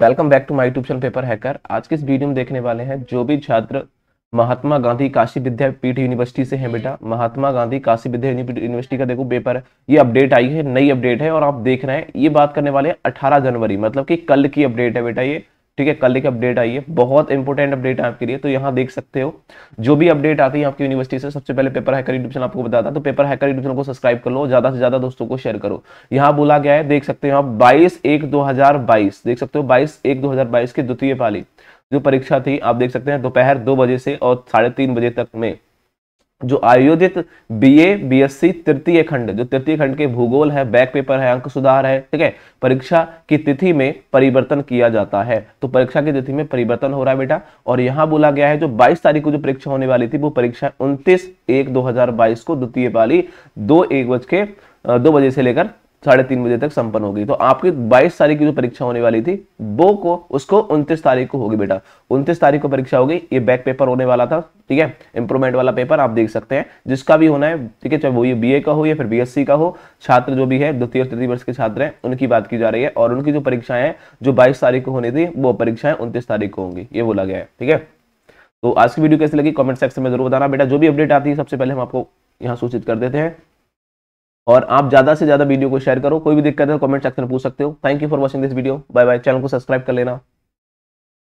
welcome back to my YouTube channel paper hacker आज के इस वीडियो में देखने वाले हैं जो भी छात्र महात्मा गांधी काशी विद्यापीठ यूनिवर्सिटी से हैं बेटा महात्मा गांधी काशी विद्यापीठ यूनिवर्सिटी का देखो पेपर ये अपडेट आई है नई अपडेट है और आप देख रहे हैं ये बात करने वाले हैं अठारह जनवरी मतलब की कल की अपडेट है बेटा ये ठीक है कल एक अपडेट आई है बहुत इंपॉर्टेंट अपडेट है आपके लिए तो यहाँ देख सकते हो जो भी अपडेट आती है आपकी यूनिवर्सिटी से सबसे पहले पेपर हैकर यूट्यूब चैनल आपको बताता तो पेपर हैकर यूट्यूब चैनल को सब्सक्राइब कर लो ज्यादा से ज्यादा दोस्तों को शेयर करो यहाँ बोला गया है देख सकते हो आप बाईस एक दो देख सकते हो बाईस एक दो की द्वितीय पाली जो परीक्षा थी आप देख सकते हैं दोपहर दो बजे से और साढ़े तीन बजे तक में जो आयोजित बीए बीएससी तृतीय खंड जो तृतीय खंड के भूगोल है बैक पेपर है अंक सुधार है ठीक है परीक्षा की तिथि में परिवर्तन किया जाता है तो परीक्षा की तिथि में परिवर्तन हो रहा है बेटा और यहां बोला गया है जो 22 तारीख को जो परीक्षा होने वाली थी वो परीक्षा 29 एक 2022 को द्वितीय पाली दो एक बज के दो बजे से लेकर साढ़े तीन बजे तक संपन्न होगी तो आपकी 22 तारीख की जो परीक्षा होने वाली थी वो को उसको 29 तारीख को होगी बेटा 29 तारीख को परीक्षा होगी ये बैक पेपर होने वाला था ठीक है इंप्रूवमेंट वाला पेपर आप देख सकते हैं जिसका भी होना है ठीक है चाहे वो ये बीए का हो या फिर बीएससी का हो छात्र जो भी है द्वितीय और तृतीय वर्ष के छात्र हैं उनकी बात की जा रही है और उनकी जो परीक्षाएं हैं जो बाईस तारीख को होनी थी वो परीक्षाएं उनतीस तारीख को होंगी ये बोला गया है ठीक है तो आज की वीडियो कैसी लगी कमेंट सेक्शन में जरूर बताना बेटा जो भी अपडेट आती है सबसे पहले हम आपको यहाँ सूचित कर देते हैं और आप ज़्यादा से ज़्यादा वीडियो को शेयर करो कोई भी दिक्कत है कमेंट तो सेक्शन में पूछ सकते हो thank you for watching this video bye bye channel को सब्सक्राइब कर लेना